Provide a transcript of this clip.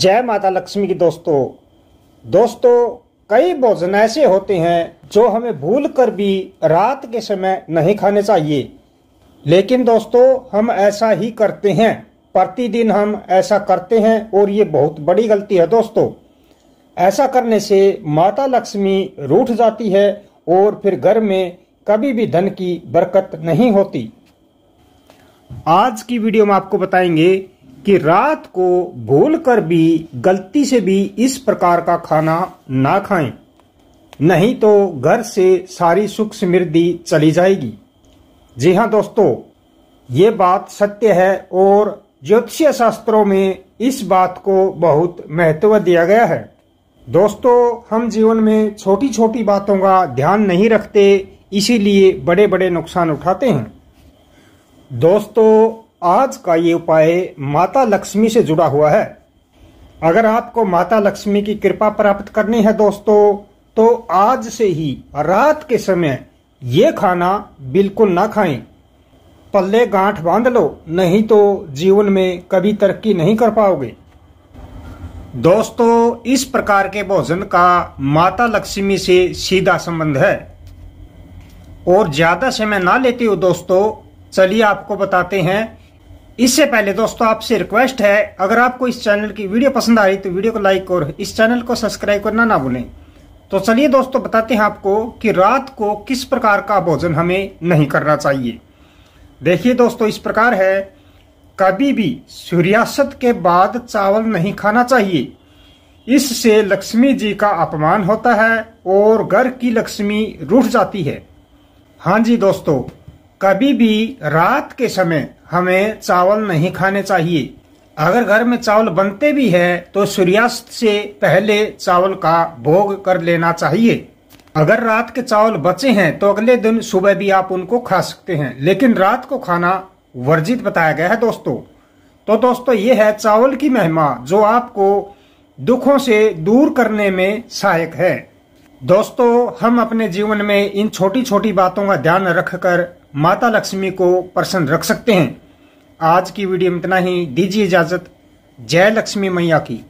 जय माता लक्ष्मी की दोस्तों दोस्तों कई भोजन ऐसे होते हैं जो हमें भूल कर भी रात के समय नहीं खाने चाहिए लेकिन दोस्तों हम ऐसा ही करते हैं प्रतिदिन हम ऐसा करते हैं और ये बहुत बड़ी गलती है दोस्तों ऐसा करने से माता लक्ष्मी रूठ जाती है और फिर घर में कभी भी धन की बरकत नहीं होती आज की वीडियो में आपको बताएंगे कि रात को भूलकर भी गलती से भी इस प्रकार का खाना ना खाएं नहीं तो घर से सारी सुख समृद्धि चली जाएगी जी हाँ दोस्तों ये बात सत्य है और ज्योतिषीय शास्त्रों में इस बात को बहुत महत्व दिया गया है दोस्तों हम जीवन में छोटी छोटी बातों का ध्यान नहीं रखते इसीलिए बड़े बड़े नुकसान उठाते हैं दोस्तों आज का ये उपाय माता लक्ष्मी से जुड़ा हुआ है अगर आपको माता लक्ष्मी की कृपा प्राप्त करनी है दोस्तों तो आज से ही रात के समय ये खाना बिल्कुल ना खाएं पल्ले गांठ बांध लो नहीं तो जीवन में कभी तरक्की नहीं कर पाओगे दोस्तों इस प्रकार के भोजन का माता लक्ष्मी से सीधा संबंध है और ज्यादा समय ना लेते हो दोस्तों चलिए आपको बताते हैं इससे पहले दोस्तों आपसे रिक्वेस्ट है अगर आपको इस चैनल की वीडियो पसंद आ रही तो वीडियो को लाइक और इस चैनल को सब्सक्राइब करना ना भूलें तो चलिए दोस्तों बताते हैं आपको कि रात को किस प्रकार का भोजन हमें नहीं करना चाहिए देखिए दोस्तों इस प्रकार है कभी भी सूर्यास्त के बाद चावल नहीं खाना चाहिए इससे लक्ष्मी जी का अपमान होता है और घर की लक्ष्मी रूठ जाती है हाँ जी दोस्तों कभी भी रात के समय हमें चावल नहीं खाने चाहिए अगर घर में चावल बनते भी है तो सूर्यास्त से पहले चावल का भोग कर लेना चाहिए अगर रात के चावल बचे हैं तो अगले दिन सुबह भी आप उनको खा सकते हैं लेकिन रात को खाना वर्जित बताया गया है दोस्तों तो दोस्तों ये है चावल की महिमा जो आपको दुखों से दूर करने में सहायक है दोस्तों हम अपने जीवन में इन छोटी छोटी बातों का ध्यान रखकर माता लक्ष्मी को प्रसन्न रख सकते हैं आज की वीडियो में इतना ही दीजिए इजाज़त जय लक्ष्मी मैया की